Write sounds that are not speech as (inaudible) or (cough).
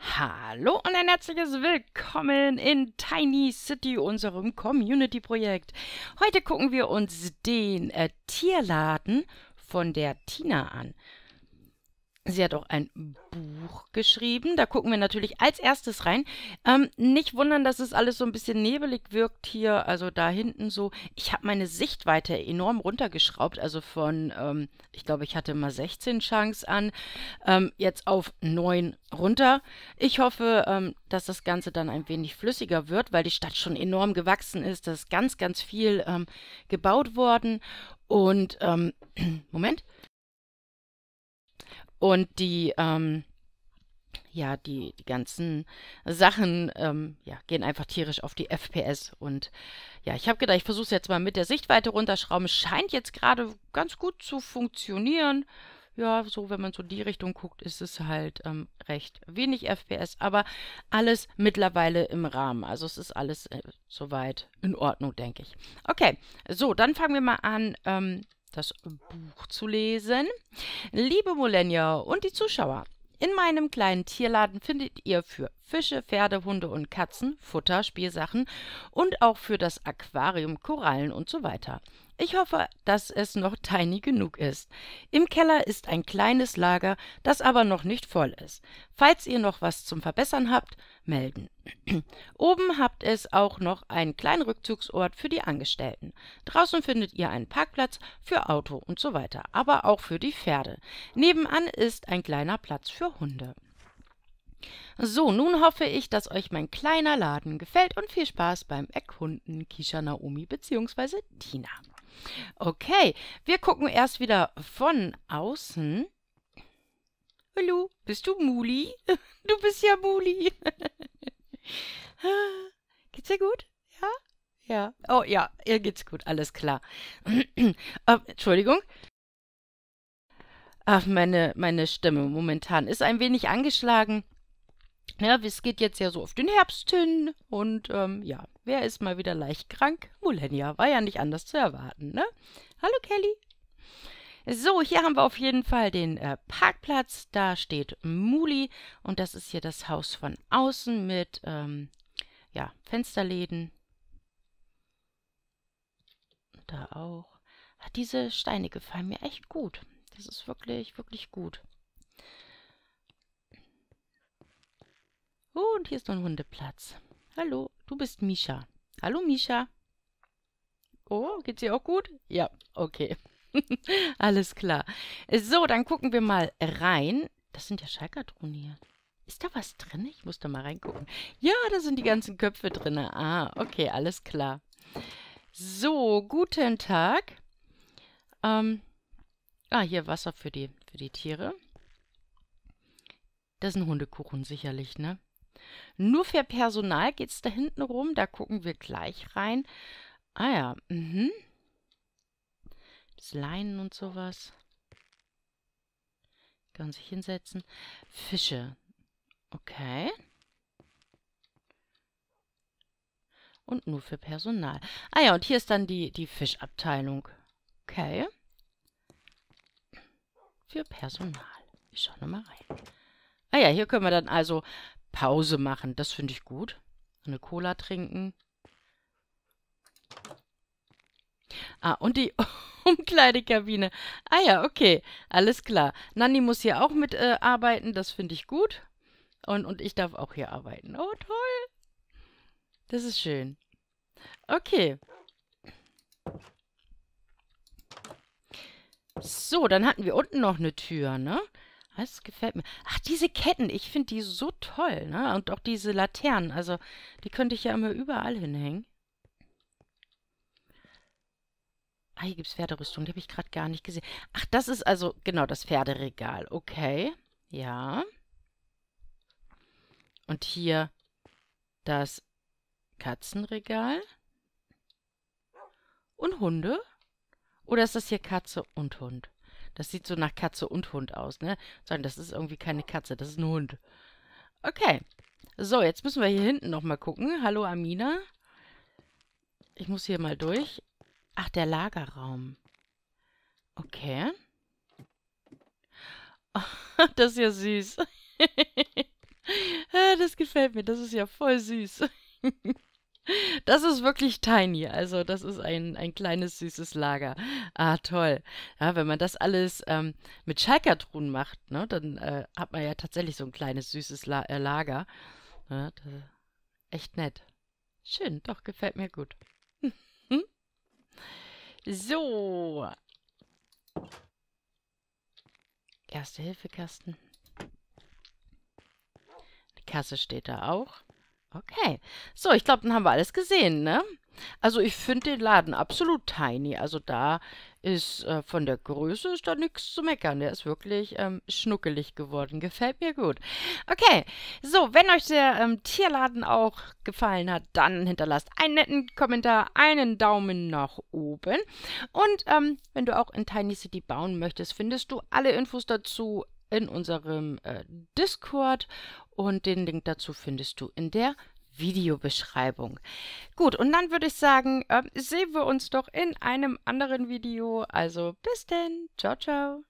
Hallo und ein herzliches Willkommen in Tiny City, unserem Community-Projekt. Heute gucken wir uns den äh, Tierladen von der Tina an. Sie hat auch ein Buch geschrieben. Da gucken wir natürlich als erstes rein. Ähm, nicht wundern, dass es alles so ein bisschen nebelig wirkt hier. Also da hinten so. Ich habe meine Sichtweite enorm runtergeschraubt. Also von, ähm, ich glaube, ich hatte mal 16 Chance an. Ähm, jetzt auf 9 runter. Ich hoffe, ähm, dass das Ganze dann ein wenig flüssiger wird, weil die Stadt schon enorm gewachsen ist. Da ist ganz, ganz viel ähm, gebaut worden. Und, ähm, (clears throat) Moment. Und die, ähm, ja, die, die ganzen Sachen ähm, ja, gehen einfach tierisch auf die FPS. Und ja, ich habe gedacht, ich versuche es jetzt mal mit der Sichtweite runterschrauben. Scheint jetzt gerade ganz gut zu funktionieren. Ja, so, wenn man so die Richtung guckt, ist es halt ähm, recht wenig FPS, aber alles mittlerweile im Rahmen. Also es ist alles äh, soweit in Ordnung, denke ich. Okay, so, dann fangen wir mal an, ähm, das Buch zu lesen. Liebe Molenja und die Zuschauer, in meinem kleinen Tierladen findet ihr für Fische, Pferde, Hunde und Katzen, Futter, Spielsachen und auch für das Aquarium, Korallen und so weiter. Ich hoffe, dass es noch tiny genug ist. Im Keller ist ein kleines Lager, das aber noch nicht voll ist. Falls ihr noch was zum Verbessern habt, melden. (clears throat) Oben habt es auch noch einen kleinen Rückzugsort für die Angestellten. Draußen findet ihr einen Parkplatz für Auto und so weiter, aber auch für die Pferde. Nebenan ist ein kleiner Platz für Hunde. So, nun hoffe ich, dass euch mein kleiner Laden gefällt und viel Spaß beim Erkunden Kisha Naomi bzw. Tina. Okay, wir gucken erst wieder von außen. Hallo, bist du Muli? (laughs) Du bist ja Muli. (laughs) Geht's dir gut? Ja? Ja. Oh ja, ihr geht's gut, alles klar. (clears throat) äh, Entschuldigung. Ach, meine, meine Stimme momentan ist ein wenig angeschlagen. Ja, es geht jetzt ja so auf den Herbst hin und ähm, ja, wer ist mal wieder leicht krank? Mulenia, war ja nicht anders zu erwarten, ne? Hallo Kelly. So, hier haben wir auf jeden Fall den äh, Parkplatz. Da steht Muli und das ist hier das Haus von außen mit ähm, ja, Fensterläden. Da auch. Ah, diese Steine gefallen mir echt gut. Das ist wirklich, wirklich gut. und hier ist noch ein Hundeplatz. Hallo, du bist Misha. Hallo, Misha. Oh, geht's dir auch gut? Ja, okay. (laughs) Alles klar. So, dann gucken wir mal rein. Das sind ja Schalkertruhen hier. Ist da was drin? Ich muss da mal reingucken. Ja, da sind die ganzen Köpfe drin. Ah, okay, alles klar. So, guten Tag. Ähm, ah, hier Wasser für die, für die Tiere. Das ist ein Hundekuchen sicherlich, ne? Nur für Personal geht es da hinten rum, da gucken wir gleich rein. Ah ja, mhm. Das Leinen und sowas. Kann sich hinsetzen. Fische. Okay. Und nur für Personal. Ah ja, und hier ist dann die, die Fischabteilung. Okay. Für Personal. Ich schaue nochmal rein. Ah ja, hier können wir dann also Pause machen, das finde ich gut. Eine Cola trinken. Ah, und die (laughs) Umkleidekabine. Ah ja, okay, alles klar. Nanni muss hier auch mitarbeiten, äh, das finde ich gut. Und, und ich darf auch hier arbeiten. Oh, toll. Das ist schön. Okay. So, dann hatten wir unten noch eine Tür, ne? Das gefällt mir. Ach, diese Ketten, ich finde die so toll, ne? Und auch diese Laternen, also die könnte ich ja immer überall hinhängen. Ah, hier gibt es Pferderüstung, die habe ich gerade gar nicht gesehen. Ach, das ist also, genau, das Pferderegal. Okay, ja. Und hier das Katzenregal. Und Hunde. Oder ist das hier Katze und Hund? Das sieht so nach Katze und Hund aus, ne? Sondern das ist irgendwie keine Katze, das ist ein Hund. Okay. So, jetzt müssen wir hier hinten nochmal gucken. Hallo, Amina. Ich muss hier mal durch. Ach, der Lagerraum. Okay. Oh, (laughs) das ist ja süß. (laughs) Ah, das gefällt mir. Das ist ja voll süß. (laughs) Das ist wirklich tiny. Also, das ist ein, ein kleines, süßes Lager. Ah, toll. Ja, wenn man das alles ähm, mit Schalkertruhen macht, ne, dann äh, hat man ja tatsächlich so ein kleines, süßes La äh, Lager. Ja, ne, echt nett. Schön, doch, gefällt mir gut. (laughs) so. Erste-Hilfe-Kasten. Die Kasse steht da auch. Okay. So, ich glaube, dann haben wir alles gesehen, ne? Also ich finde den Laden absolut tiny. Also da ist äh, von der Größe ist da nichts zu meckern. Der ist wirklich ähm, schnuckelig geworden. Gefällt mir gut. Okay, so, wenn euch der ähm, Tierladen auch gefallen hat, dann hinterlasst einen netten Kommentar, einen Daumen nach oben. Und ähm, wenn du auch in Tiny City bauen möchtest, findest du alle Infos dazu in unserem äh, Discord und den Link dazu findest du in der Videobeschreibung. Gut, und dann würde ich sagen, äh, sehen wir uns doch in einem anderen Video. Also bis denn. Ciao, ciao.